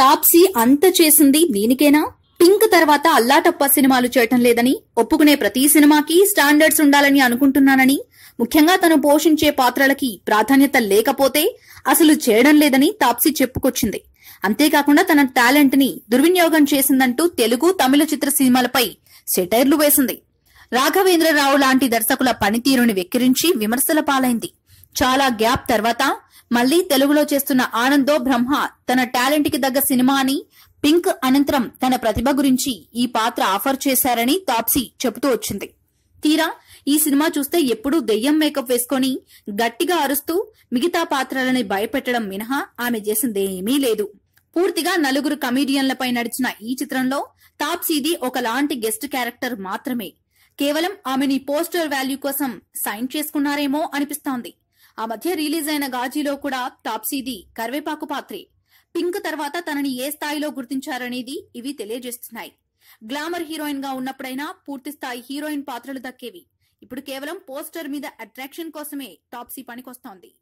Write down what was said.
తాప్సీ అంత చేసింది దీనికేనా పింక్ తర్వాత అల్లాటప్ప సినిమాలు చేయటం లేదని ఒప్పుకునే ప్రతి సినిమాకి స్టాండర్డ్స్ ఉండాలని అనుకుంటున్నానని ముఖ్యంగా తను పోషించే పాత్రలకి ప్రాధాన్యత లేకపోతే అసలు చేయడం లేదని తాప్సీ చెప్పుకొచ్చింది అంతేకాకుండా తన టాలెంట్ ని దుర్వినియోగం చేసిందంటూ తెలుగు తమిళ చిత్ర సినిమాలపై సెటైర్లు వేసింది రాఘవేంద్రరావు లాంటి దర్శకుల పనితీరుని వెక్కిరించి విమర్శల పాలైంది చాలా గ్యాప్ తర్వాత మళ్లీ తెలుగులో చేస్తున్న ఆనందో బ్రహ్మ తన టాలెంట్ కి తగ్గ సినిమా అని పింక్ అనంతరం తన ప్రతిభ గురించి ఈ పాత్ర ఆఫర్ చేశారని తాప్సీ చెబుతూ వచ్చింది తీరా ఈ సినిమా చూస్తే ఎప్పుడూ దెయ్యం మేకప్ వేసుకొని గట్టిగా అరుస్తూ మిగతా పాత్రలని భయపెట్టడం మినహా ఆమె చేసిందేమీ లేదు పూర్తిగా నలుగురు కమీడియన్లపై నడిచిన ఈ చిత్రంలో తాప్సీది ఒకలాంటి గెస్ట్ క్యారెక్టర్ మాత్రమే కేవలం ఆమెని పోస్టర్ వాల్యూ కోసం సైన్ చేసుకున్నారేమో అనిపిస్తోంది ఆ మధ్య రిలీజ్ అయిన గాజీలో కూడా తాప్సీది కరివేపాకు పాత్రే పింక్ తర్వాత తనని ఏ స్థాయిలో గుర్తించారనేది ఇవి తెలియజేస్తున్నాయి గ్లామర్ హీరోయిన్ గా ఉన్నప్పుడైనా పూర్తి స్థాయి హీరోయిన్ పాత్రలు దక్కేవి ఇప్పుడు కేవలం పోస్టర్ మీద అట్రాక్షన్ కోసమే టాప్సీ పనికొస్తోంది